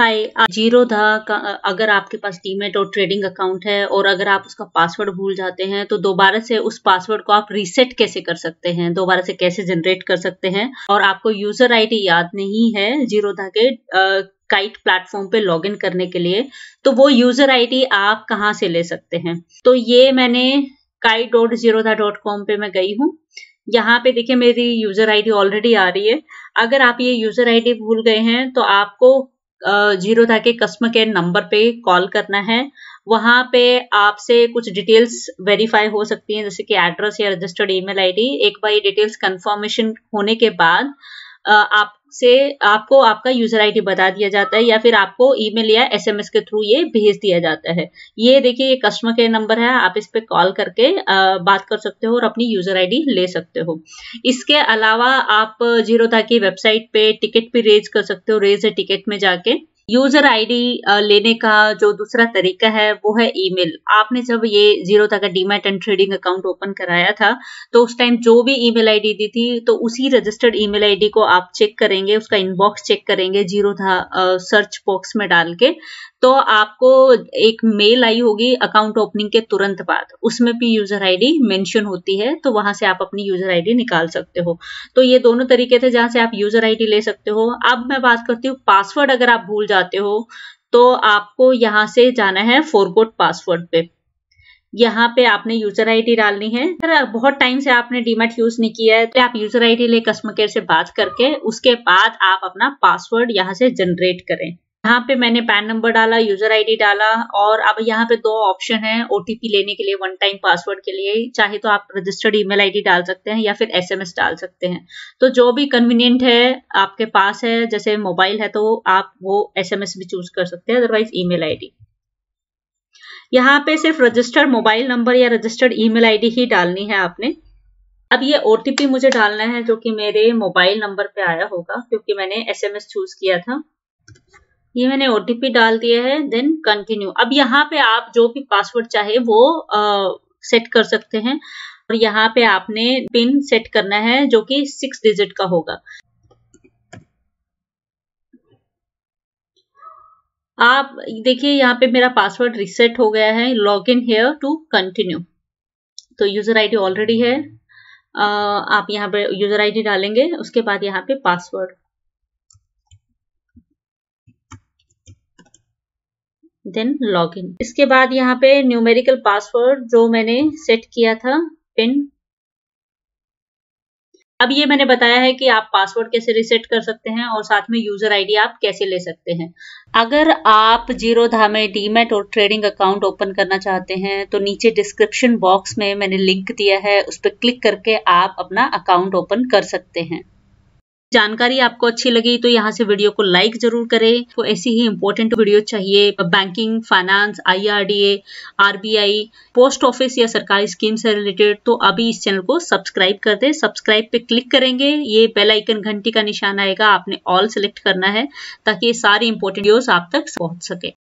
हाय zero धा का अगर आपके पास डीमेट और ट्रेडिंग अकाउंट है और अगर आप उसका पासवर्ड भूल जाते हैं तो दोबारा से उस पासवर्ड को आप रीसेट कैसे कर सकते हैं दोबारा से कैसे जनरेट कर सकते हैं और आपको यूजर आईडी याद नहीं है जीरो धा के काइट uh, प्लेटफॉर्म पे लॉगिन करने के लिए तो वो यूजर आई आप कहाँ से ले सकते हैं तो ये मैंने काइट डॉट डॉट कॉम पे मैं गई हूँ यहाँ पे देखिये मेरी यूजर आईडी ऑलरेडी आ रही है अगर आप ये यूजर आईडी भूल गए हैं तो आपको जीरो था के कस्टमर केयर नंबर पे कॉल करना है वहां पे आपसे कुछ डिटेल्स वेरीफाई हो सकती हैं जैसे कि एड्रेस या रजिस्टर्ड ईमेल आईडी एक बार ये डिटेल्स कंफर्मेशन होने के बाद आप से आपको आपका यूजर आईडी बता दिया जाता है या फिर आपको ईमेल या एसएमएस के थ्रू ये भेज दिया जाता है ये देखिए ये कस्टमर केयर नंबर है आप इस पर कॉल करके बात कर सकते हो और अपनी यूजर आईडी ले सकते हो इसके अलावा आप जीरो था की वेबसाइट पे टिकट भी रेज कर सकते हो रेज टिकट में जाके यूजर आईडी लेने का जो दूसरा तरीका है वो है ईमेल आपने जब ये Zerodha demat and trading account open कराया था तो उस टाइम जो भी ईमेल आईडी दी थी तो उसी रजिस्टर्ड ईमेल आईडी को आप चेक करेंगे उसका इनबॉक्स चेक करेंगे जीरो था सर्च बॉक्स में डाल के तो आपको एक मेल आई होगी अकाउंट ओपनिंग के तुरंत बाद उसमें भी यूजर आईडी मेंशन होती है तो वहां से आप अपनी यूजर आईडी निकाल सकते हो तो ये दोनों तरीके थे जहां से आप यूजर आईडी ले सकते हो अब मैं बात करती हूँ पासवर्ड अगर आप भूल जाते चाहते हो तो आपको यहाँ से जाना है फोरकोट पासवर्ड पे यहाँ पे आपने यूजर आईडी डालनी है अगर बहुत टाइम से आपने डीमेट यूज नहीं किया है तो आप यूजर आईडी ले कस्टमर केयर से बात करके उसके बाद आप अपना पासवर्ड यहाँ से जनरेट करें यहाँ पे मैंने पैन नंबर डाला यूजर आईडी डाला और अब यहाँ पे दो ऑप्शन है ओटीपी लेने के लिए वन टाइम पासवर्ड के लिए चाहे तो आप रजिस्टर्ड ईमेल आईडी डाल सकते हैं या फिर एसएमएस डाल सकते हैं तो जो भी कन्वीनियंट है आपके पास है जैसे मोबाइल है तो आप वो एसएमएस भी चूज कर सकते हैं अदरवाइज ई मेल यहाँ पे सिर्फ रजिस्टर्ड मोबाइल नंबर या रजिस्टर्ड ई मेल ही डालनी है आपने अब ये ओटीपी मुझे डालना है जो कि मेरे मोबाइल नंबर पे आया होगा क्योंकि मैंने एसएमएस चूज किया था ये मैंने ओटीपी डाल दिया है देन कंटिन्यू अब यहाँ पे आप जो भी पासवर्ड चाहे वो आ, सेट कर सकते हैं और यहाँ पे आपने पिन सेट करना है जो कि सिक्स डिजिट का होगा आप देखिए यहाँ पे मेरा पासवर्ड रिसेट हो गया है log in here to continue तो यूजर आईडी ऑलरेडी है आप यहाँ पे यूजर आईडी डालेंगे उसके बाद यहाँ पे पासवर्ड देन लॉग इन इसके बाद यहाँ पे न्यूमेरिकल पासवर्ड जो मैंने सेट किया था पिन अब ये मैंने बताया है कि आप पासवर्ड कैसे रिसेट कर सकते हैं और साथ में यूजर आईडी आप कैसे ले सकते हैं अगर आप जीरो धामे डीमेट और ट्रेडिंग अकाउंट ओपन करना चाहते हैं तो नीचे डिस्क्रिप्शन बॉक्स में मैंने लिंक दिया है उस पर क्लिक करके आप अपना अकाउंट ओपन कर सकते हैं जानकारी आपको अच्छी लगी तो यहाँ से वीडियो को लाइक जरूर करें तो ऐसी ही इम्पोर्टेंट वीडियो चाहिए banking finance IRDA RBI post office या सरकारी स्कीम से रिलेटेड तो अभी इस चैनल को सब्सक्राइब कर दें सब्सक्राइब पे क्लिक करेंगे ये बेल आइकन घंटी का निशान आएगा आपने ऑल सेलेक्ट करना है ताकि ये सारी इंपॉर्टेंट वीडियो आप तक पहुंच सके